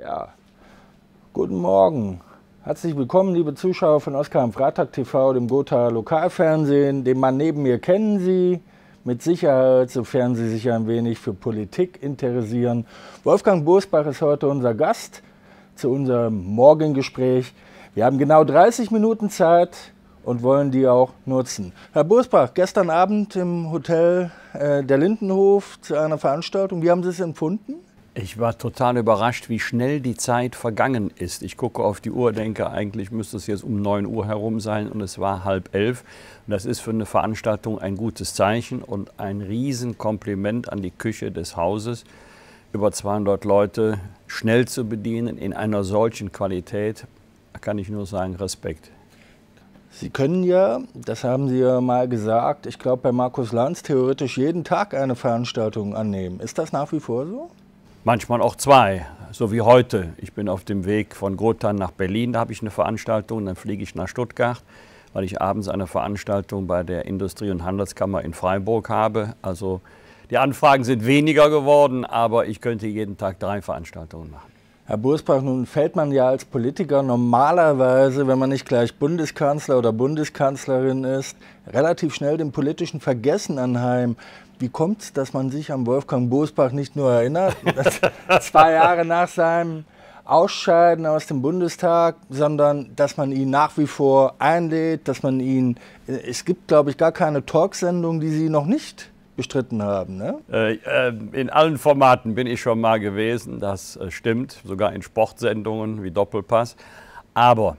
Ja, guten Morgen. Herzlich willkommen, liebe Zuschauer von Oskar am Freitag TV, dem Gotha Lokalfernsehen. Den Mann neben mir kennen Sie mit Sicherheit, sofern Sie sich ein wenig für Politik interessieren. Wolfgang Bosbach ist heute unser Gast zu unserem Morgengespräch. Wir haben genau 30 Minuten Zeit und wollen die auch nutzen. Herr Bosbach, gestern Abend im Hotel äh, der Lindenhof zu einer Veranstaltung, wie haben Sie es empfunden? Ich war total überrascht, wie schnell die Zeit vergangen ist. Ich gucke auf die Uhr, denke, eigentlich müsste es jetzt um 9 Uhr herum sein und es war halb elf. Und das ist für eine Veranstaltung ein gutes Zeichen und ein Riesenkompliment an die Küche des Hauses, über 200 Leute schnell zu bedienen in einer solchen Qualität. Da kann ich nur sagen, Respekt. Sie können ja, das haben Sie ja mal gesagt, ich glaube bei Markus Lanz theoretisch jeden Tag eine Veranstaltung annehmen. Ist das nach wie vor so? manchmal auch zwei, so wie heute. Ich bin auf dem Weg von Gotha nach Berlin, da habe ich eine Veranstaltung, dann fliege ich nach Stuttgart, weil ich abends eine Veranstaltung bei der Industrie- und Handelskammer in Freiburg habe. Also die Anfragen sind weniger geworden, aber ich könnte jeden Tag drei Veranstaltungen machen. Herr Bursbach, nun fällt man ja als Politiker normalerweise, wenn man nicht gleich Bundeskanzler oder Bundeskanzlerin ist, relativ schnell dem politischen Vergessen anheim. Wie kommt es, dass man sich an Wolfgang Bosbach nicht nur erinnert? zwei Jahre nach seinem Ausscheiden aus dem Bundestag, sondern dass man ihn nach wie vor einlädt, dass man ihn. Äh, es gibt, glaube ich, gar keine Talksendung, die sie noch nicht bestritten haben. Ne? Äh, äh in allen Formaten bin ich schon mal gewesen, das äh, stimmt, sogar in Sportsendungen wie Doppelpass. Aber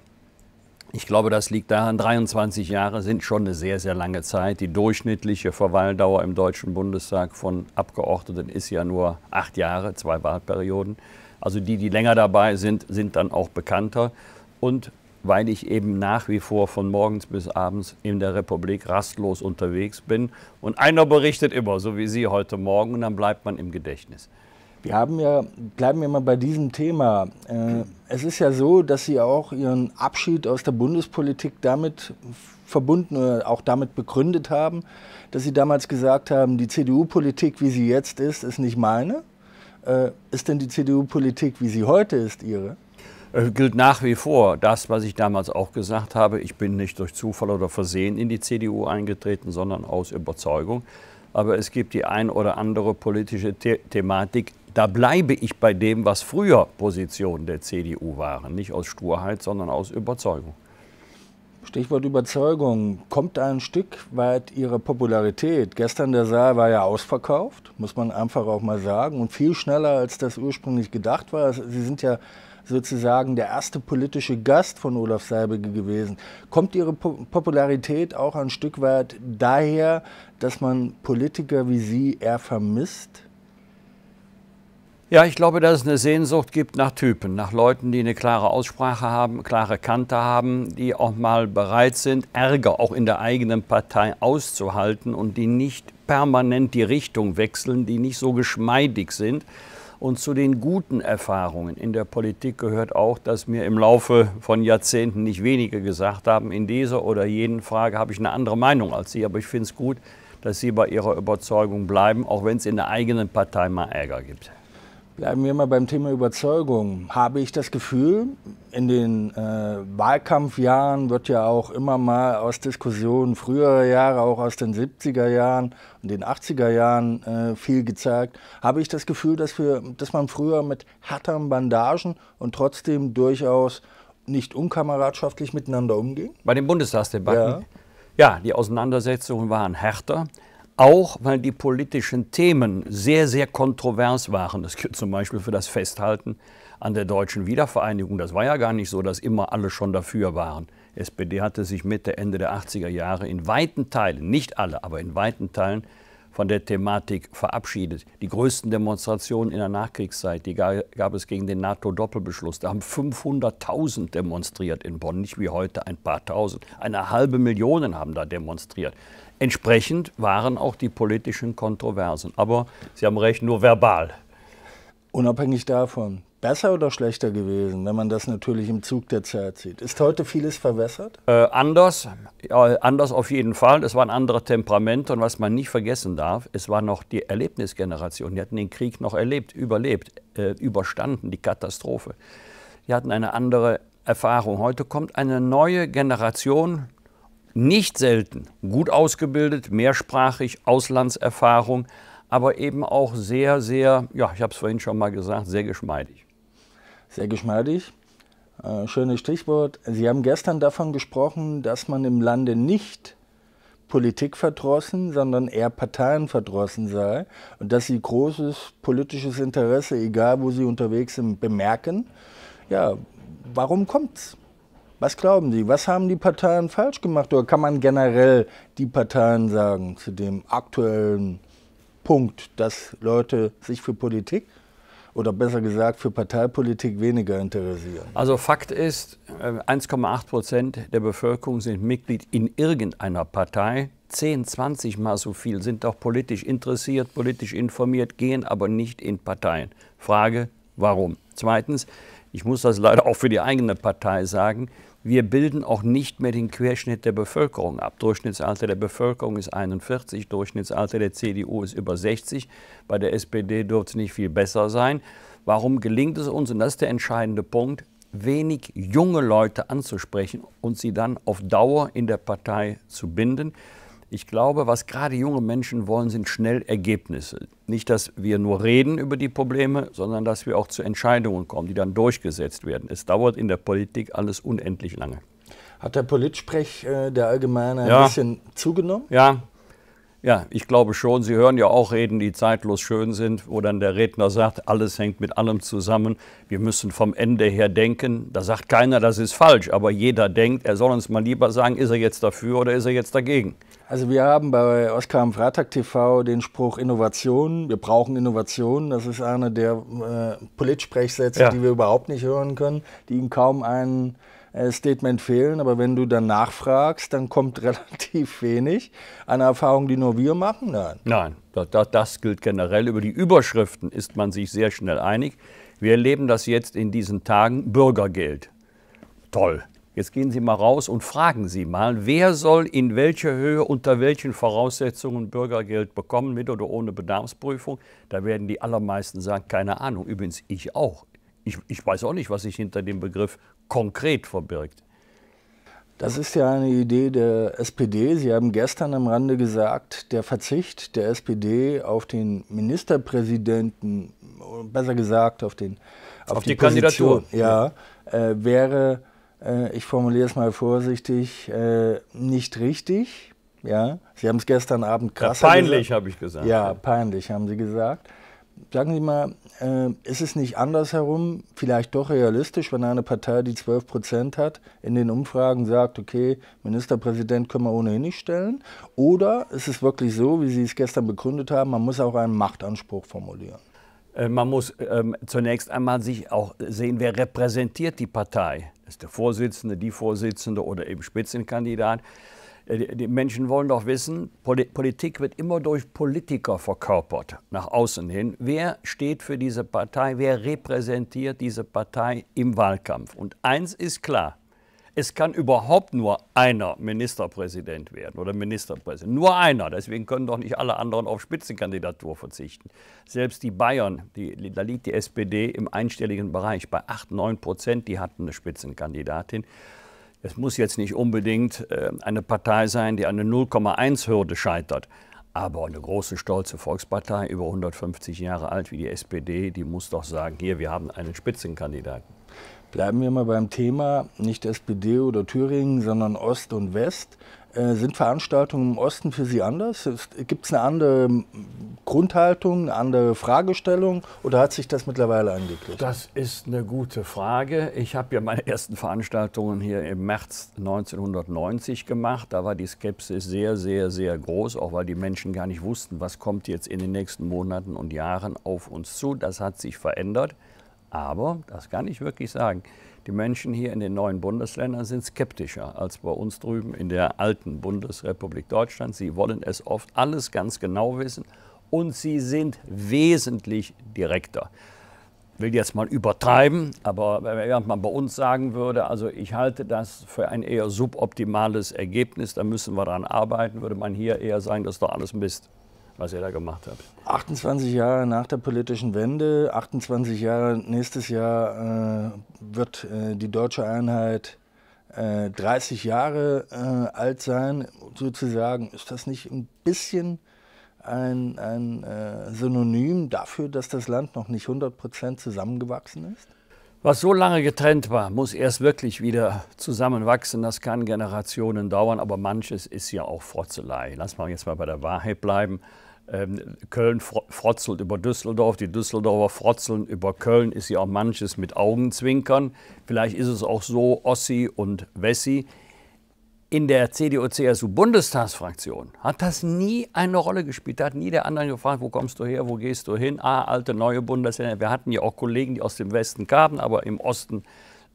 ich glaube, das liegt daran, 23 Jahre sind schon eine sehr, sehr lange Zeit. Die durchschnittliche Verweildauer im Deutschen Bundestag von Abgeordneten ist ja nur acht Jahre, zwei Wahlperioden. Also die, die länger dabei sind, sind dann auch bekannter. Und weil ich eben nach wie vor von morgens bis abends in der Republik rastlos unterwegs bin. Und einer berichtet immer, so wie Sie heute Morgen, und dann bleibt man im Gedächtnis. Wir haben ja, bleiben immer bei diesem Thema. Äh, es ist ja so, dass Sie auch Ihren Abschied aus der Bundespolitik damit verbunden oder auch damit begründet haben, dass Sie damals gesagt haben, die CDU-Politik, wie sie jetzt ist, ist nicht meine. Äh, ist denn die CDU-Politik, wie sie heute ist, Ihre? Äh, gilt nach wie vor das, was ich damals auch gesagt habe. Ich bin nicht durch Zufall oder Versehen in die CDU eingetreten, sondern aus Überzeugung aber es gibt die ein oder andere politische The Thematik, da bleibe ich bei dem, was früher Positionen der CDU waren. Nicht aus Sturheit, sondern aus Überzeugung. Stichwort Überzeugung. Kommt ein Stück weit Ihre Popularität? Gestern der Saal war ja ausverkauft, muss man einfach auch mal sagen. Und viel schneller, als das ursprünglich gedacht war. Sie sind ja sozusagen der erste politische Gast von Olaf Seibege gewesen. Kommt Ihre Popularität auch ein Stück weit daher, dass man Politiker wie Sie eher vermisst? Ja, ich glaube, dass es eine Sehnsucht gibt nach Typen, nach Leuten, die eine klare Aussprache haben, klare Kante haben, die auch mal bereit sind, Ärger auch in der eigenen Partei auszuhalten und die nicht permanent die Richtung wechseln, die nicht so geschmeidig sind. Und zu den guten Erfahrungen in der Politik gehört auch, dass mir im Laufe von Jahrzehnten nicht wenige gesagt haben, in dieser oder jenen Frage habe ich eine andere Meinung als Sie, aber ich finde es gut, dass Sie bei Ihrer Überzeugung bleiben, auch wenn es in der eigenen Partei mal Ärger gibt. Bleiben wir mal beim Thema Überzeugung. Habe ich das Gefühl, in den äh, Wahlkampfjahren wird ja auch immer mal aus Diskussionen früherer Jahre, auch aus den 70er Jahren und den 80er Jahren äh, viel gezeigt. Habe ich das Gefühl, dass, wir, dass man früher mit härteren Bandagen und trotzdem durchaus nicht unkameradschaftlich miteinander umging? Bei den Bundestagsdebatten? Ja, ja die Auseinandersetzungen waren härter auch weil die politischen Themen sehr, sehr kontrovers waren. Das gilt zum Beispiel für das Festhalten an der deutschen Wiedervereinigung. Das war ja gar nicht so, dass immer alle schon dafür waren. SPD hatte sich Mitte, Ende der 80er Jahre in weiten Teilen, nicht alle, aber in weiten Teilen von der Thematik verabschiedet. Die größten Demonstrationen in der Nachkriegszeit, die gab es gegen den NATO-Doppelbeschluss. Da haben 500.000 demonstriert in Bonn, nicht wie heute ein paar Tausend. Eine halbe Million haben da demonstriert. Entsprechend waren auch die politischen Kontroversen. Aber Sie haben recht, nur verbal. Unabhängig davon, besser oder schlechter gewesen, wenn man das natürlich im Zug der Zeit sieht? Ist heute vieles verwässert? Äh, anders, äh, anders auf jeden Fall. Es waren andere Temperamente und was man nicht vergessen darf, es war noch die Erlebnisgeneration. Die hatten den Krieg noch erlebt, überlebt, äh, überstanden, die Katastrophe. Die hatten eine andere Erfahrung. Heute kommt eine neue Generation, nicht selten gut ausgebildet, mehrsprachig, Auslandserfahrung, aber eben auch sehr, sehr, ja, ich habe es vorhin schon mal gesagt, sehr geschmeidig. Sehr geschmeidig. Äh, schönes Stichwort. Sie haben gestern davon gesprochen, dass man im Lande nicht Politik verdrossen, sondern eher Parteien verdrossen sei und dass sie großes politisches Interesse, egal wo sie unterwegs sind, bemerken. Ja, warum kommt's? Was glauben Sie, was haben die Parteien falsch gemacht oder kann man generell die Parteien sagen zu dem aktuellen Punkt, dass Leute sich für Politik oder besser gesagt für Parteipolitik weniger interessieren. Also Fakt ist, 1,8 äh, Prozent der Bevölkerung sind Mitglied in irgendeiner Partei. 10, 20 Mal so viel sind auch politisch interessiert, politisch informiert, gehen aber nicht in Parteien. Frage, warum? Zweitens, ich muss das leider auch für die eigene Partei sagen, wir bilden auch nicht mehr den Querschnitt der Bevölkerung ab. Durchschnittsalter der Bevölkerung ist 41, Durchschnittsalter der CDU ist über 60, bei der SPD dürfte es nicht viel besser sein. Warum gelingt es uns, und das ist der entscheidende Punkt, wenig junge Leute anzusprechen und sie dann auf Dauer in der Partei zu binden? Ich glaube, was gerade junge Menschen wollen, sind schnell Ergebnisse. Nicht, dass wir nur reden über die Probleme, sondern dass wir auch zu Entscheidungen kommen, die dann durchgesetzt werden. Es dauert in der Politik alles unendlich lange. Hat der Politsprech äh, der Allgemeine ja. ein bisschen zugenommen? Ja, ja, ich glaube schon. Sie hören ja auch Reden, die zeitlos schön sind, wo dann der Redner sagt, alles hängt mit allem zusammen. Wir müssen vom Ende her denken. Da sagt keiner, das ist falsch, aber jeder denkt, er soll uns mal lieber sagen, ist er jetzt dafür oder ist er jetzt dagegen. Also wir haben bei Oskar am Freitag TV den Spruch Innovation. Wir brauchen Innovation. Das ist einer der äh, Politsprechsätze, ja. die wir überhaupt nicht hören können, die ihn kaum einen äh, Statement fehlen, aber wenn du dann nachfragst, dann kommt relativ wenig an Erfahrungen, die nur wir machen. Nein. Nein, das, das gilt generell. Über die Überschriften ist man sich sehr schnell einig. Wir erleben das jetzt in diesen Tagen Bürgergeld. Toll. Jetzt gehen Sie mal raus und fragen Sie mal, wer soll in welcher Höhe, unter welchen Voraussetzungen Bürgergeld bekommen, mit oder ohne Bedarfsprüfung? Da werden die allermeisten sagen, keine Ahnung. Übrigens, ich auch ich, ich weiß auch nicht, was sich hinter dem Begriff konkret verbirgt. Das ist ja eine Idee der SPD. Sie haben gestern am Rande gesagt, der Verzicht der SPD auf den Ministerpräsidenten, besser gesagt auf, den, auf, auf die, die Kandidatur, ja, äh, wäre, äh, ich formuliere es mal vorsichtig, äh, nicht richtig. Ja, Sie haben es gestern Abend krass. Ja, peinlich habe ich gesagt. Ja, peinlich haben Sie gesagt sagen Sie mal, äh, ist es nicht andersherum vielleicht doch realistisch, wenn eine Partei, die 12 Prozent hat, in den Umfragen sagt, okay, Ministerpräsident können wir ohnehin nicht stellen? Oder ist es wirklich so, wie Sie es gestern begründet haben, man muss auch einen Machtanspruch formulieren? Äh, man muss ähm, zunächst einmal sich auch sehen, wer repräsentiert die Partei. Ist der Vorsitzende, die Vorsitzende oder eben Spitzenkandidat. Äh, die Menschen wollen doch wissen, Politik wird immer durch Politiker verkörpert, nach außen hin. Wer steht für diese Partei? Wer repräsentiert diese Partei im Wahlkampf? Und eins ist klar, es kann überhaupt nur einer Ministerpräsident werden oder Ministerpräsident. Nur einer. Deswegen können doch nicht alle anderen auf Spitzenkandidatur verzichten. Selbst die Bayern, die, da liegt die SPD im einstelligen Bereich bei 8, 9 Prozent, die hatten eine Spitzenkandidatin. Es muss jetzt nicht unbedingt äh, eine Partei sein, die an der 0,1-Hürde scheitert. Aber eine große, stolze Volkspartei, über 150 Jahre alt wie die SPD, die muss doch sagen, hier, wir haben einen Spitzenkandidaten. Bleiben wir mal beim Thema, nicht SPD oder Thüringen, sondern Ost und West. Äh, sind Veranstaltungen im Osten für Sie anders? Gibt es eine andere hm, Grundhaltung, eine andere Fragestellung oder hat sich das mittlerweile angeglichen? Das ist eine gute Frage. Ich habe ja meine ersten Veranstaltungen hier im März 1990 gemacht. Da war die Skepsis sehr, sehr, sehr groß, auch weil die Menschen gar nicht wussten, was kommt jetzt in den nächsten Monaten und Jahren auf uns zu. Das hat sich verändert. Aber, das kann ich wirklich sagen, die Menschen hier in den neuen Bundesländern sind skeptischer als bei uns drüben in der alten Bundesrepublik Deutschland. Sie wollen es oft alles ganz genau wissen und sie sind wesentlich direkter. Ich will jetzt mal übertreiben, aber wenn man bei uns sagen würde, also ich halte das für ein eher suboptimales Ergebnis, da müssen wir daran arbeiten, würde man hier eher sagen, das ist doch alles Mist was ihr da gemacht habt. 28 Jahre nach der politischen Wende, 28 Jahre nächstes Jahr äh, wird äh, die deutsche Einheit äh, 30 Jahre äh, alt sein, sozusagen. Ist das nicht ein bisschen ein, ein äh, Synonym dafür, dass das Land noch nicht 100 Prozent zusammengewachsen ist? Was so lange getrennt war, muss erst wirklich wieder zusammenwachsen. Das kann Generationen dauern, aber manches ist ja auch Frotzelei. Lass mal jetzt mal bei der Wahrheit bleiben. Ähm, Köln frotzelt über Düsseldorf, die Düsseldorfer frotzeln über Köln, ist ja auch manches mit Augenzwinkern. Vielleicht ist es auch so, Ossi und Wessi. In der CDU-CSU-Bundestagsfraktion hat das nie eine Rolle gespielt. Da hat nie der andere gefragt, wo kommst du her, wo gehst du hin? Ah, alte, neue Bundesländer. Wir hatten ja auch Kollegen, die aus dem Westen kamen, aber im Osten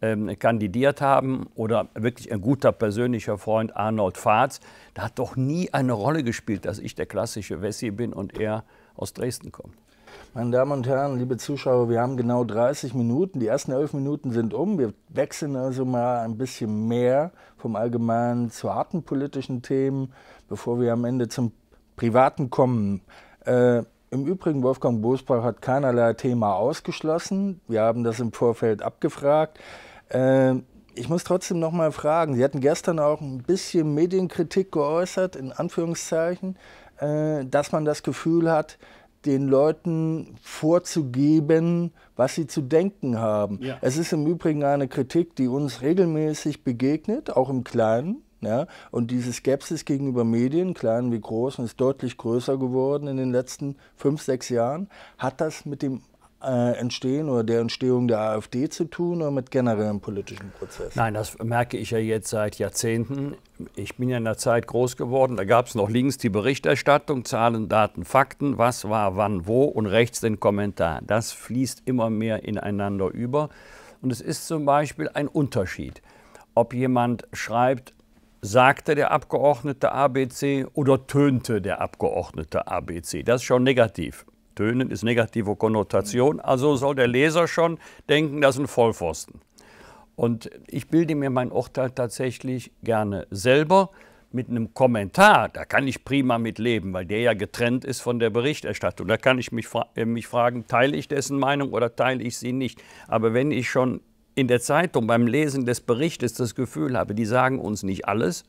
ähm, kandidiert haben oder wirklich ein guter persönlicher Freund Arnold Fatz, da hat doch nie eine Rolle gespielt, dass ich der klassische Wessi bin und er aus Dresden kommt. Meine Damen und Herren, liebe Zuschauer, wir haben genau 30 Minuten. Die ersten 11 Minuten sind um. Wir wechseln also mal ein bisschen mehr vom Allgemeinen zu harten politischen Themen, bevor wir am Ende zum Privaten kommen. Äh, Im Übrigen, Wolfgang Bosbach hat keinerlei Thema ausgeschlossen. Wir haben das im Vorfeld abgefragt. Ähm, ich muss trotzdem noch mal fragen. Sie hatten gestern auch ein bisschen Medienkritik geäußert, in Anführungszeichen, äh, dass man das Gefühl hat, den Leuten vorzugeben, was sie zu denken haben. Ja. Es ist im Übrigen eine Kritik, die uns regelmäßig begegnet, auch im Kleinen. Ja? Und diese Skepsis gegenüber Medien, kleinen wie großen, ist deutlich größer geworden in den letzten fünf, sechs Jahren. Hat das mit dem äh, Entstehen oder der Entstehung der AfD zu tun oder mit generellen politischen Prozessen? Nein, das merke ich ja jetzt seit Jahrzehnten. Ich bin ja in der Zeit groß geworden, da gab es noch links die Berichterstattung, Zahlen, Daten, Fakten, was war, wann, wo und rechts den Kommentar. Das fließt immer mehr ineinander über. Und es ist zum Beispiel ein Unterschied, ob jemand schreibt, sagte der Abgeordnete ABC oder tönte der Abgeordnete ABC. Das ist schon negativ. Tönen ist negative Konnotation. Also soll der Leser schon denken, das ist ein Vollpfosten. Und ich bilde mir mein Urteil tatsächlich gerne selber mit einem Kommentar. Da kann ich prima mit leben, weil der ja getrennt ist von der Berichterstattung. Da kann ich mich, fra äh, mich fragen, teile ich dessen Meinung oder teile ich sie nicht. Aber wenn ich schon in der Zeitung beim Lesen des Berichtes das Gefühl habe, die sagen uns nicht alles,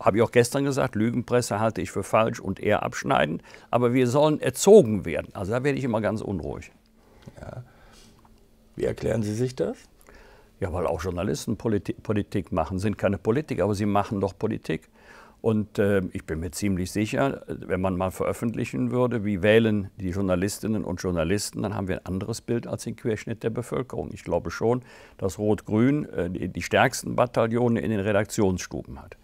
habe ich auch gestern gesagt, Lügenpresse halte ich für falsch und eher abschneidend. Aber wir sollen erzogen werden. Also da werde ich immer ganz unruhig. Ja. Wie erklären Sie sich das? Ja, weil auch Journalisten Politik, Politik machen, sind keine Politiker, aber sie machen doch Politik. Und äh, ich bin mir ziemlich sicher, wenn man mal veröffentlichen würde, wie wählen die Journalistinnen und Journalisten, dann haben wir ein anderes Bild als den Querschnitt der Bevölkerung. Ich glaube schon, dass Rot-Grün äh, die stärksten Bataillone in den Redaktionsstuben hat.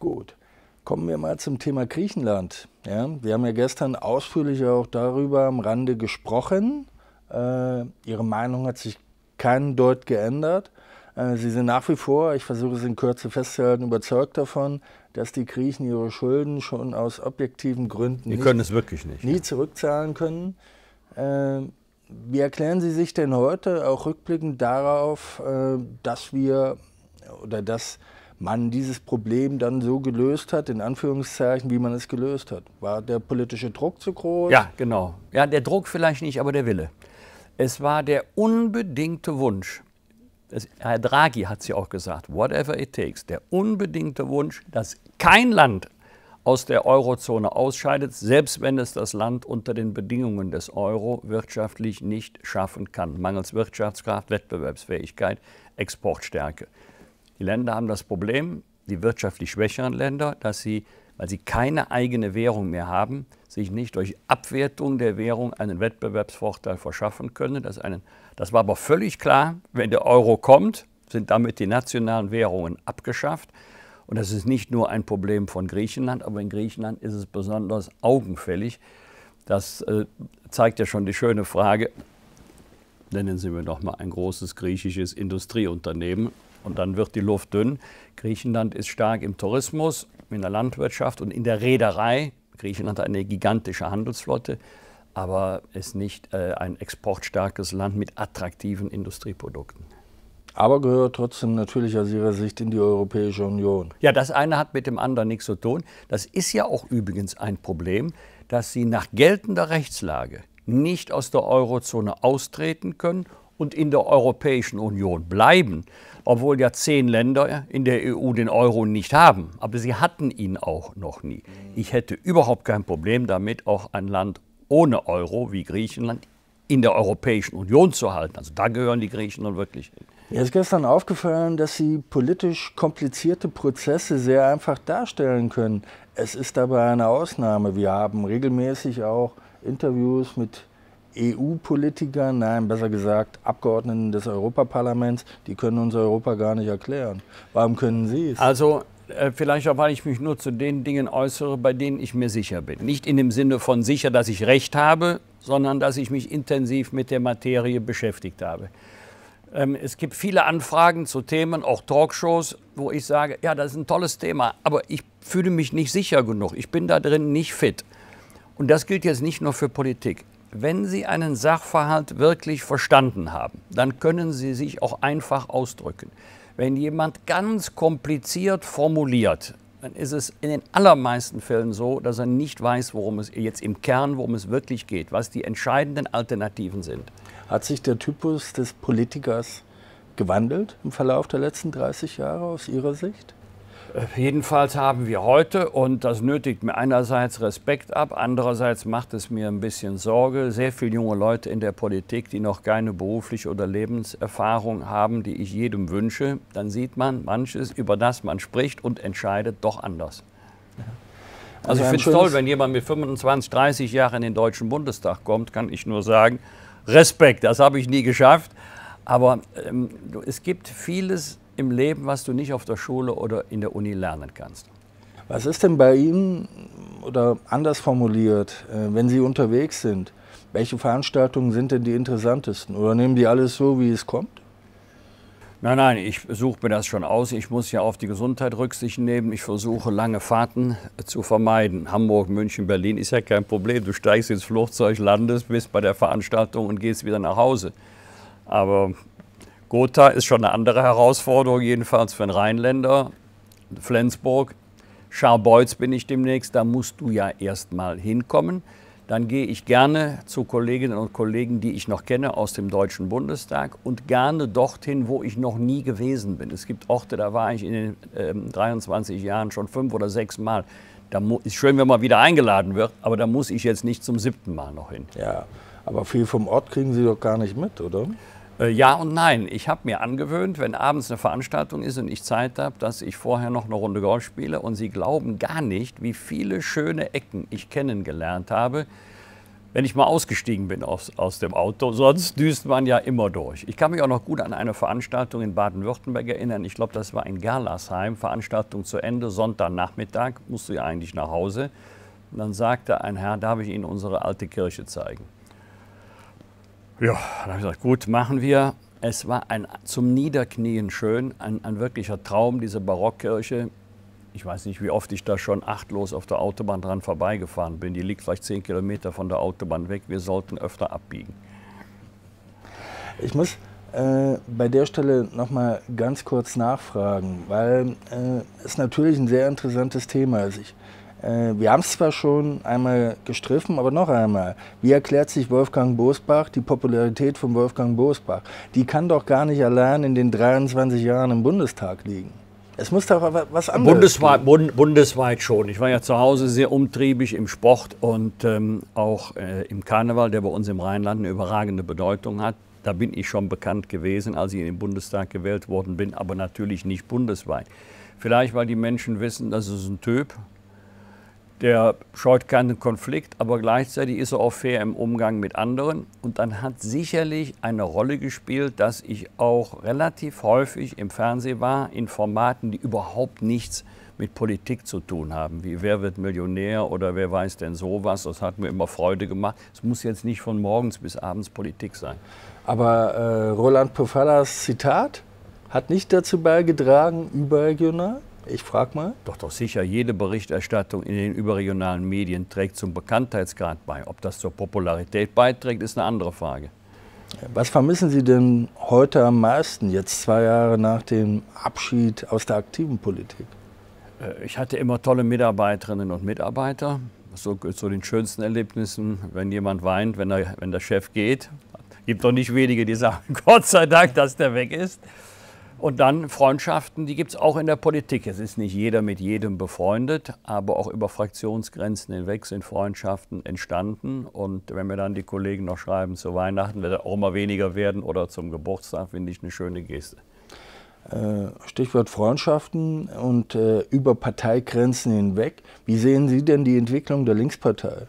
Gut. Kommen wir mal zum Thema Griechenland. Ja, wir haben ja gestern ausführlich auch darüber am Rande gesprochen. Äh, ihre Meinung hat sich keinen Deut geändert. Äh, sie sind nach wie vor, ich versuche es in Kürze festzuhalten, überzeugt davon, dass die Griechen ihre Schulden schon aus objektiven Gründen die können es wirklich nicht, nie ja. zurückzahlen können. Äh, wie erklären Sie sich denn heute auch rückblickend darauf, äh, dass wir oder dass man dieses Problem dann so gelöst hat, in Anführungszeichen, wie man es gelöst hat. War der politische Druck zu groß? Ja, genau. Ja, der Druck vielleicht nicht, aber der Wille. Es war der unbedingte Wunsch, das, Herr Draghi hat es ja auch gesagt, whatever it takes, der unbedingte Wunsch, dass kein Land aus der Eurozone ausscheidet, selbst wenn es das Land unter den Bedingungen des Euro wirtschaftlich nicht schaffen kann, mangels Wirtschaftskraft, Wettbewerbsfähigkeit, Exportstärke. Die Länder haben das Problem, die wirtschaftlich schwächeren Länder, dass sie, weil sie keine eigene Währung mehr haben, sich nicht durch Abwertung der Währung einen Wettbewerbsvorteil verschaffen können. Das, einen, das war aber völlig klar, wenn der Euro kommt, sind damit die nationalen Währungen abgeschafft. Und das ist nicht nur ein Problem von Griechenland, aber in Griechenland ist es besonders augenfällig. Das äh, zeigt ja schon die schöne Frage, nennen Sie mir doch mal ein großes griechisches Industrieunternehmen, und dann wird die Luft dünn. Griechenland ist stark im Tourismus, in der Landwirtschaft und in der Reederei. Griechenland hat eine gigantische Handelsflotte, aber ist nicht äh, ein exportstarkes Land mit attraktiven Industrieprodukten. Aber gehört trotzdem natürlich aus Ihrer Sicht in die Europäische Union. Ja, das eine hat mit dem anderen nichts zu tun. Das ist ja auch übrigens ein Problem, dass Sie nach geltender Rechtslage nicht aus der Eurozone austreten können und in der Europäischen Union bleiben, obwohl ja zehn Länder in der EU den Euro nicht haben. Aber sie hatten ihn auch noch nie. Ich hätte überhaupt kein Problem damit, auch ein Land ohne Euro wie Griechenland in der Europäischen Union zu halten. Also da gehören die Griechen nun wirklich hin. Mir ist gestern aufgefallen, dass Sie politisch komplizierte Prozesse sehr einfach darstellen können. Es ist dabei eine Ausnahme. Wir haben regelmäßig auch Interviews mit eu politiker nein, besser gesagt Abgeordneten des Europaparlaments, die können uns Europa gar nicht erklären. Warum können sie es? Also äh, vielleicht auch, weil ich mich nur zu den Dingen äußere, bei denen ich mir sicher bin. Nicht in dem Sinne von sicher, dass ich recht habe, sondern dass ich mich intensiv mit der Materie beschäftigt habe. Ähm, es gibt viele Anfragen zu Themen, auch Talkshows, wo ich sage, ja, das ist ein tolles Thema, aber ich fühle mich nicht sicher genug, ich bin da drin nicht fit. Und das gilt jetzt nicht nur für Politik wenn Sie einen Sachverhalt wirklich verstanden haben, dann können Sie sich auch einfach ausdrücken. Wenn jemand ganz kompliziert formuliert, dann ist es in den allermeisten Fällen so, dass er nicht weiß, worum es jetzt im Kern, worum es wirklich geht, was die entscheidenden Alternativen sind. Hat sich der Typus des Politikers gewandelt im Verlauf der letzten 30 Jahre aus Ihrer Sicht? Äh, jedenfalls haben wir heute, und das nötigt mir einerseits Respekt ab, andererseits macht es mir ein bisschen Sorge, sehr viele junge Leute in der Politik, die noch keine berufliche oder Lebenserfahrung haben, die ich jedem wünsche. Dann sieht man manches, über das man spricht und entscheidet, doch anders. Also, also, ich finde es toll, wenn jemand mit 25, 30 Jahren in den Deutschen Bundestag kommt, kann ich nur sagen, Respekt, das habe ich nie geschafft. Aber ähm, es gibt vieles, im Leben, was du nicht auf der Schule oder in der Uni lernen kannst. Was ist denn bei Ihnen oder anders formuliert, äh, wenn Sie unterwegs sind, welche Veranstaltungen sind denn die interessantesten? Oder nehmen die alles so, wie es kommt? Nein, nein, ich suche mir das schon aus. Ich muss ja auf die Gesundheit Rücksicht nehmen. Ich versuche, lange Fahrten äh, zu vermeiden. Hamburg, München, Berlin ist ja kein Problem. Du steigst ins Flugzeug, landest, bist bei der Veranstaltung und gehst wieder nach Hause. Aber Gotha ist schon eine andere Herausforderung, jedenfalls für einen Rheinländer. Flensburg, Scharbeutz bin ich demnächst, da musst du ja erst mal hinkommen. Dann gehe ich gerne zu Kolleginnen und Kollegen, die ich noch kenne aus dem Deutschen Bundestag und gerne dorthin, wo ich noch nie gewesen bin. Es gibt Orte, da war ich in den äh, 23 Jahren schon fünf oder sechs Mal. Da ist schön, wenn man wieder eingeladen wird, aber da muss ich jetzt nicht zum siebten Mal noch hin. Ja, aber viel vom Ort kriegen Sie doch gar nicht mit, oder? Äh, ja und nein. Ich habe mir angewöhnt, wenn abends eine Veranstaltung ist und ich Zeit habe, dass ich vorher noch eine Runde Golf spiele. Und Sie glauben gar nicht, wie viele schöne Ecken ich kennengelernt habe, wenn ich mal ausgestiegen bin aus, aus dem Auto. Sonst düst man ja immer durch. Ich kann mich auch noch gut an eine Veranstaltung in Baden-Württemberg erinnern. Ich glaube, das war in Gerlersheim. Veranstaltung zu Ende, Sonntagnachmittag, musste ja eigentlich nach Hause. Und dann sagte ein Herr, darf ich Ihnen unsere alte Kirche zeigen? Ja, dann habe ich gesagt, gut, machen wir. Es war ein, zum Niederknien schön, ein, ein wirklicher Traum, diese Barockkirche. Ich weiß nicht, wie oft ich da schon achtlos auf der Autobahn dran vorbeigefahren bin. Die liegt vielleicht zehn Kilometer von der Autobahn weg. Wir sollten öfter abbiegen. Ich muss äh, bei der Stelle noch mal ganz kurz nachfragen, weil äh, es natürlich ein sehr interessantes Thema ist. Ich äh, wir haben es zwar schon einmal gestriffen, aber noch einmal. Wie erklärt sich Wolfgang Bosbach die Popularität von Wolfgang Bosbach? Die kann doch gar nicht allein in den 23 Jahren im Bundestag liegen. Es muss doch was anderes Bundesweit, Bund, bundesweit schon. Ich war ja zu Hause sehr umtriebig im Sport und ähm, auch äh, im Karneval, der bei uns im Rheinland eine überragende Bedeutung hat. Da bin ich schon bekannt gewesen, als ich in den Bundestag gewählt worden bin, aber natürlich nicht bundesweit. Vielleicht, weil die Menschen wissen, das ist ein Typ, der scheut keinen Konflikt, aber gleichzeitig ist er auch fair im Umgang mit anderen. Und dann hat sicherlich eine Rolle gespielt, dass ich auch relativ häufig im Fernsehen war, in Formaten, die überhaupt nichts mit Politik zu tun haben, wie Wer wird Millionär oder Wer weiß denn sowas. Das hat mir immer Freude gemacht. Es muss jetzt nicht von morgens bis abends Politik sein. Aber äh, Roland Pofallas Zitat hat nicht dazu beigetragen, überregional? Ich frage mal. Doch, doch sicher. Jede Berichterstattung in den überregionalen Medien trägt zum Bekanntheitsgrad bei. Ob das zur Popularität beiträgt, ist eine andere Frage. Was vermissen Sie denn heute am meisten, jetzt zwei Jahre nach dem Abschied aus der aktiven Politik? Äh, ich hatte immer tolle Mitarbeiterinnen und Mitarbeiter. So, zu den schönsten Erlebnissen, wenn jemand weint, wenn der, wenn der Chef geht. Es Gibt doch nicht wenige, die sagen, Gott sei Dank, dass der weg ist. Und dann Freundschaften, die gibt es auch in der Politik. Es ist nicht jeder mit jedem befreundet, aber auch über Fraktionsgrenzen hinweg sind Freundschaften entstanden. Und wenn mir dann die Kollegen noch schreiben zu Weihnachten, wird es auch immer weniger werden oder zum Geburtstag, finde ich eine schöne Geste. Äh, Stichwort Freundschaften und äh, über Parteigrenzen hinweg. Wie sehen Sie denn die Entwicklung der Linkspartei?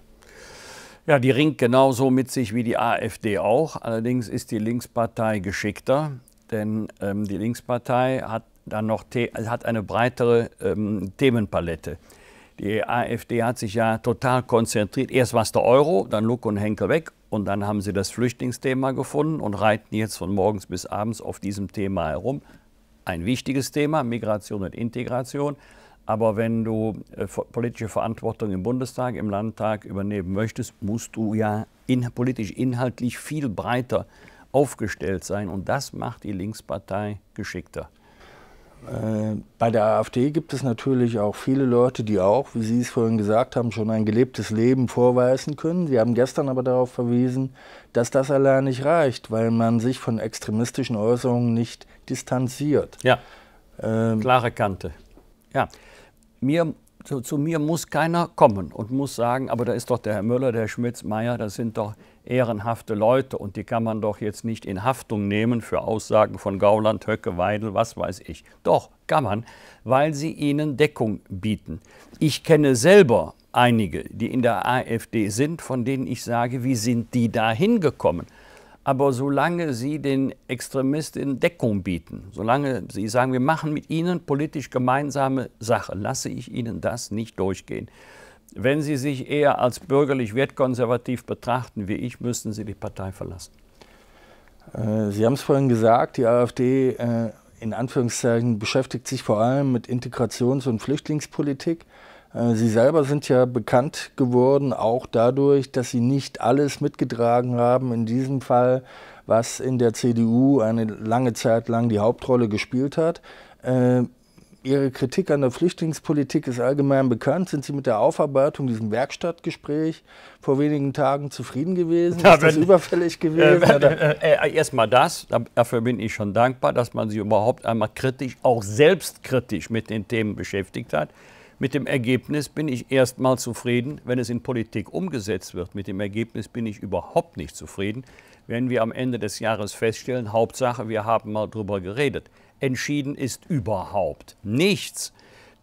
Ja, die ringt genauso mit sich wie die AfD auch. Allerdings ist die Linkspartei geschickter denn ähm, die Linkspartei hat dann noch also hat eine breitere ähm, Themenpalette. Die AfD hat sich ja total konzentriert. Erst war es der Euro, dann Luck und Henkel weg und dann haben sie das Flüchtlingsthema gefunden und reiten jetzt von morgens bis abends auf diesem Thema herum. Ein wichtiges Thema, Migration und Integration. Aber wenn du äh, politische Verantwortung im Bundestag, im Landtag übernehmen möchtest, musst du ja in, politisch inhaltlich viel breiter äh, aufgestellt sein. Und das macht die Linkspartei geschickter. Äh, bei der AfD gibt es natürlich auch viele Leute, die auch, wie Sie es vorhin gesagt haben, schon ein gelebtes Leben vorweisen können. Sie haben gestern aber darauf verwiesen, dass das allein nicht reicht, weil man sich von extremistischen Äußerungen nicht distanziert. Ja. Ähm, Klare Kante. Ja. Mir zu, zu, mir muss keiner kommen und muss sagen, aber da ist doch der Herr Müller, der Herr Schmitz, Meier, das sind doch ehrenhafte Leute und die kann man doch jetzt nicht in Haftung nehmen für Aussagen von Gauland, Höcke, Weidel, was weiß ich. Doch, kann man, weil sie ihnen Deckung bieten. Ich kenne selber einige, die in der AfD sind, von denen ich sage, wie sind die da hingekommen? Aber solange sie den Extremisten Deckung bieten, solange sie sagen, wir machen mit ihnen politisch gemeinsame Sache, lasse ich ihnen das nicht durchgehen. Wenn sie sich eher als bürgerlich wertkonservativ betrachten wie ich, müssten sie die Partei verlassen. Äh, sie haben es vorhin gesagt, die AfD äh, in Anführungszeichen beschäftigt sich vor allem mit Integrations- und Flüchtlingspolitik. Äh, sie selber sind ja bekannt geworden, auch dadurch, dass Sie nicht alles mitgetragen haben, in diesem Fall, was in der CDU eine lange Zeit lang die Hauptrolle gespielt hat. Äh, Ihre Kritik an der Flüchtlingspolitik ist allgemein bekannt. Sind Sie mit der Aufarbeitung, diesem Werkstattgespräch vor wenigen Tagen zufrieden gewesen? Ja, ist das überfällig äh, gewesen? Äh, äh, äh Erstmal das, dafür bin ich schon dankbar, dass man sich überhaupt einmal kritisch, auch selbstkritisch mit den Themen beschäftigt hat. Mit dem Ergebnis bin ich erstmal zufrieden. Wenn es in Politik umgesetzt wird, mit dem Ergebnis bin ich überhaupt nicht zufrieden. Wenn wir am Ende des Jahres feststellen, Hauptsache, wir haben mal drüber geredet. Entschieden ist überhaupt nichts.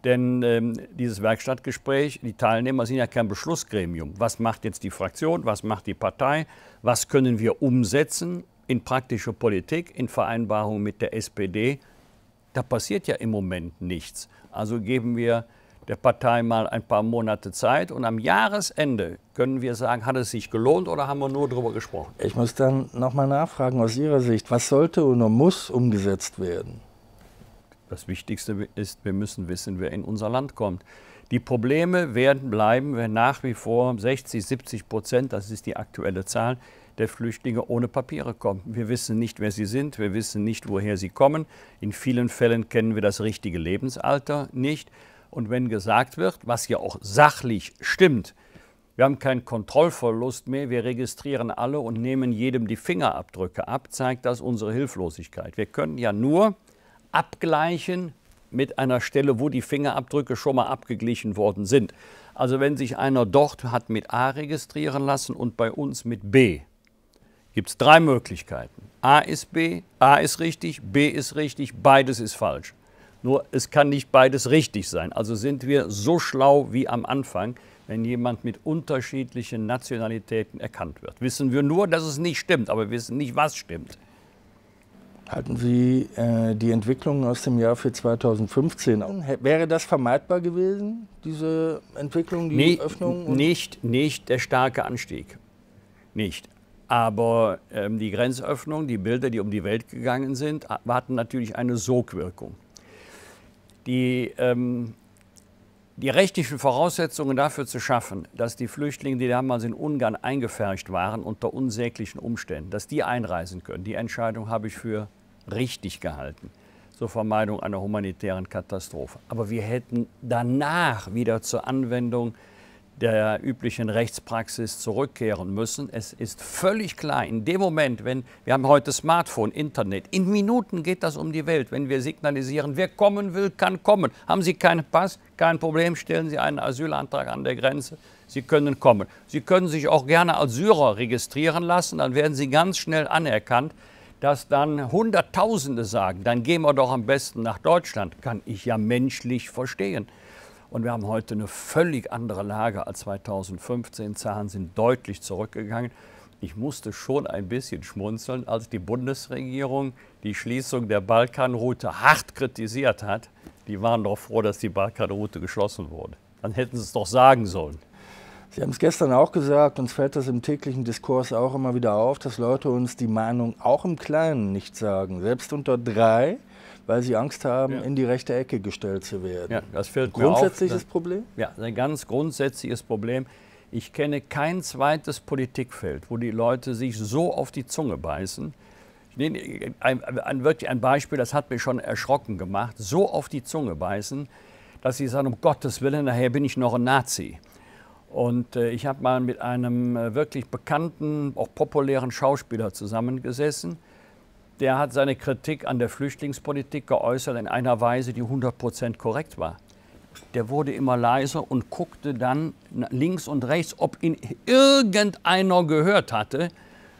Denn ähm, dieses Werkstattgespräch, die Teilnehmer sind ja kein Beschlussgremium. Was macht jetzt die Fraktion? Was macht die Partei? Was können wir umsetzen in praktische Politik, in Vereinbarung mit der SPD? Da passiert ja im Moment nichts. Also geben wir der Partei mal ein paar Monate Zeit und am Jahresende können wir sagen, hat es sich gelohnt oder haben wir nur darüber gesprochen? Ich muss dann nochmal nachfragen aus Ihrer Sicht, was sollte oder muss umgesetzt werden? Das Wichtigste ist, wir müssen wissen, wer in unser Land kommt. Die Probleme werden bleiben, wenn nach wie vor 60, 70 Prozent, das ist die aktuelle Zahl, der Flüchtlinge ohne Papiere kommen. Wir wissen nicht, wer sie sind, wir wissen nicht, woher sie kommen. In vielen Fällen kennen wir das richtige Lebensalter nicht. Und wenn gesagt wird, was ja auch sachlich stimmt, wir haben keinen Kontrollverlust mehr, wir registrieren alle und nehmen jedem die Fingerabdrücke ab, zeigt das unsere Hilflosigkeit. Wir können ja nur abgleichen mit einer Stelle, wo die Fingerabdrücke schon mal abgeglichen worden sind. Also wenn sich einer dort hat mit A registrieren lassen und bei uns mit B, gibt es drei Möglichkeiten. A ist B, A ist richtig, B ist richtig, beides ist falsch. Nur es kann nicht beides richtig sein. Also sind wir so schlau wie am Anfang, wenn jemand mit unterschiedlichen Nationalitäten erkannt wird. Wissen wir nur, dass es nicht stimmt, aber wir wissen nicht, was stimmt. Halten Sie äh, die Entwicklung aus dem Jahr für 2015? Wäre das vermeidbar gewesen, diese Entwicklung, die nee, Öffnung? Nicht, nicht der starke Anstieg. Nicht. Aber ähm, die Grenzöffnung, die Bilder, die um die Welt gegangen sind, hatten natürlich eine Sogwirkung die, ähm, die rechtlichen Voraussetzungen dafür zu schaffen, dass die Flüchtlinge, die damals in Ungarn eingefercht waren, unter unsäglichen Umständen, dass die einreisen können. Die Entscheidung habe ich für richtig gehalten zur Vermeidung einer humanitären Katastrophe. Aber wir hätten danach wieder zur Anwendung der üblichen Rechtspraxis zurückkehren müssen. Es ist völlig klar, in dem Moment, wenn wir haben heute Smartphone, Internet, in Minuten geht das um die Welt, wenn wir signalisieren, wer kommen will, kann kommen. Haben Sie keinen Pass, kein Problem, stellen Sie einen Asylantrag an der Grenze, Sie können kommen. Sie können sich auch gerne als Syrer registrieren lassen, dann werden Sie ganz schnell anerkannt dass dann Hunderttausende sagen, dann gehen wir doch am besten nach Deutschland, kann ich ja menschlich verstehen. Und wir haben heute eine völlig andere Lage als 2015. Zahlen sind deutlich zurückgegangen. Ich musste schon ein bisschen schmunzeln, als die Bundesregierung die Schließung der Balkanroute hart kritisiert hat. Die waren doch froh, dass die Balkanroute geschlossen wurde. Dann hätten sie es doch sagen sollen. Sie haben es gestern auch gesagt, uns fällt das im täglichen Diskurs auch immer wieder auf, dass Leute uns die Meinung auch im Kleinen nicht sagen. Selbst unter drei weil sie Angst haben, ja. in die rechte Ecke gestellt zu werden. Ja, das fällt grundsätzliches auf, ne. Problem? Ja, ein ganz grundsätzliches Problem. Ich kenne kein zweites Politikfeld, wo die Leute sich so auf die Zunge beißen. Ich nehme ein, ein, wirklich ein Beispiel, das hat mich schon erschrocken gemacht. So auf die Zunge beißen, dass sie sagen, um Gottes Willen, nachher bin ich noch ein Nazi. Und äh, ich habe mal mit einem äh, wirklich bekannten, auch populären Schauspieler zusammengesessen der hat seine Kritik an der Flüchtlingspolitik geäußert in einer Weise, die 100 korrekt war. Der wurde immer leiser und guckte dann links und rechts, ob ihn irgendeiner gehört hatte.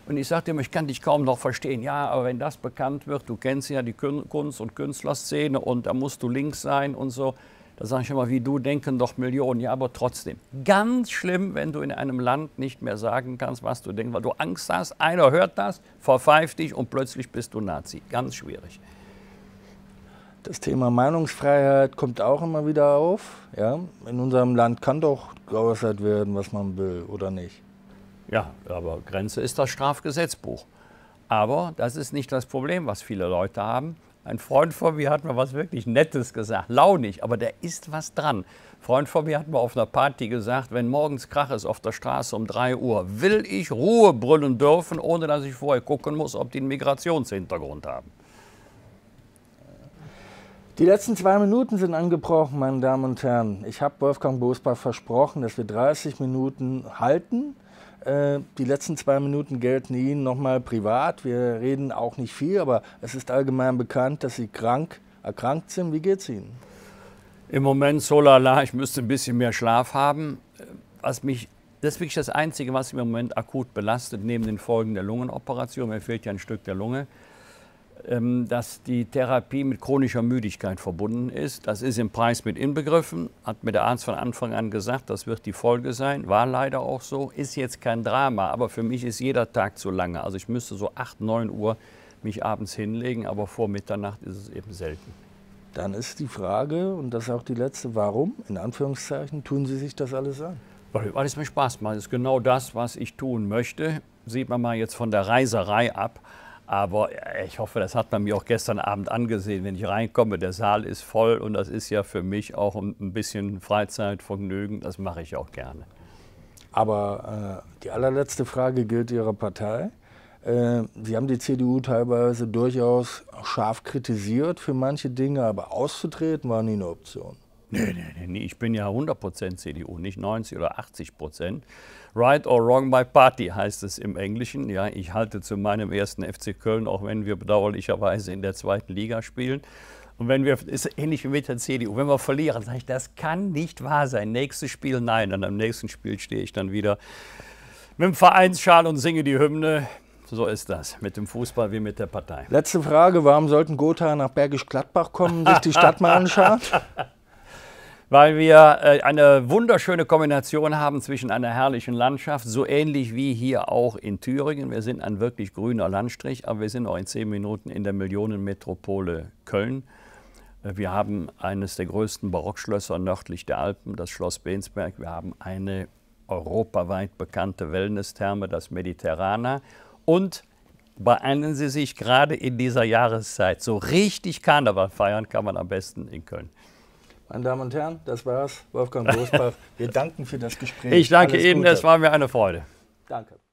Und ich sagte ihm, ich kann dich kaum noch verstehen. Ja, aber wenn das bekannt wird, du kennst ja die Kunst- und Künstlerszene und da musst du links sein und so. Da sage ich immer, wie du denken doch Millionen. Ja, aber trotzdem. Ganz schlimm, wenn du in einem Land nicht mehr sagen kannst, was du denkst, weil du Angst hast, einer hört das, verpfeift dich und plötzlich bist du Nazi. Ganz schwierig. Das Thema Meinungsfreiheit kommt auch immer wieder auf. Ja? In unserem Land kann doch geäußert werden, was man will oder nicht. Ja, aber Grenze ist das Strafgesetzbuch. Aber das ist nicht das Problem, was viele Leute haben. Ein Freund von mir hat mir was wirklich Nettes gesagt, launig, aber da ist was dran. Ein Freund von mir hat mir auf einer Party gesagt, wenn morgens Krach ist auf der Straße um 3 Uhr, will ich Ruhe brüllen dürfen, ohne dass ich vorher gucken muss, ob die einen Migrationshintergrund haben. Die letzten zwei Minuten sind angebrochen, meine Damen und Herren. Ich habe Wolfgang Bosbach versprochen, dass wir 30 Minuten halten. Äh, die letzten zwei Minuten gelten Ihnen nochmal privat. Wir reden auch nicht viel, aber es ist allgemein bekannt, dass Sie krank, erkrankt sind. Wie geht's Ihnen? Im Moment so lala, ich müsste ein bisschen mehr Schlaf haben. Was mich, das ist wirklich das Einzige, was mich im Moment akut belastet, neben den Folgen der Lungenoperation. Mir fehlt ja ein Stück der Lunge ähm, dass die Therapie mit chronischer Müdigkeit verbunden ist. Das ist im Preis mit inbegriffen, hat mir der Arzt von Anfang an gesagt, das wird die Folge sein. War leider auch so, ist jetzt kein Drama, aber für mich ist jeder Tag zu lange. Also ich müsste so 8, 9 Uhr mich abends hinlegen, aber vor Mitternacht ist es eben selten. Dann ist die Frage, und das ist auch die letzte, warum, in Anführungszeichen, tun Sie sich das alles an? Weil es mir Spaß macht. Es ist genau das, was ich tun möchte. Sieht man mal jetzt von der Reiserei ab. Aber äh, ich hoffe, das hat man mir auch gestern Abend angesehen, wenn ich reinkomme. Der Saal ist voll und das ist ja für mich auch ein bisschen Freizeitvergnügen. Das mache ich auch gerne. Aber äh, die allerletzte Frage gilt Ihrer Partei. Äh, Sie haben die CDU teilweise durchaus scharf kritisiert für manche Dinge, aber auszutreten war nie eine Option. Nee, nee, nee, ich bin ja 100% CDU, nicht 90 oder 80 Right or wrong by party heißt es im Englischen. Ja, ich halte zu meinem ersten FC Köln, auch wenn wir bedauerlicherweise in der zweiten Liga spielen. Und wenn wir, ist ähnlich wie mit der CDU, wenn wir verlieren, sage ich, das kann nicht wahr sein. Nächstes Spiel, nein. Und am nächsten Spiel stehe ich dann wieder mit dem Vereinsschal und singe die Hymne. So ist das, mit dem Fußball wie mit der Partei. Letzte Frage, warum sollten Gotha nach Bergisch Gladbach kommen sich die Stadt mal anschauen? weil wir äh, eine wunderschöne Kombination haben zwischen einer herrlichen Landschaft, so ähnlich wie hier auch in Thüringen. Wir sind ein wirklich grüner Landstrich, aber wir sind auch in zehn Minuten in der Millionenmetropole Köln. Äh, wir haben eines der größten Barockschlösser nördlich der Alpen, das Schloss Bensberg. Wir haben eine europaweit bekannte Wellness-Therme, das Mediterrana. Und beeilen Sie sich gerade in dieser Jahreszeit. So richtig Karneval feiern kann man am besten in Köln. Meine Damen und Herren, das war's. Wolfgang Großbach, wir danken für das Gespräch. Ich danke Ihnen, es war mir eine Freude. Danke.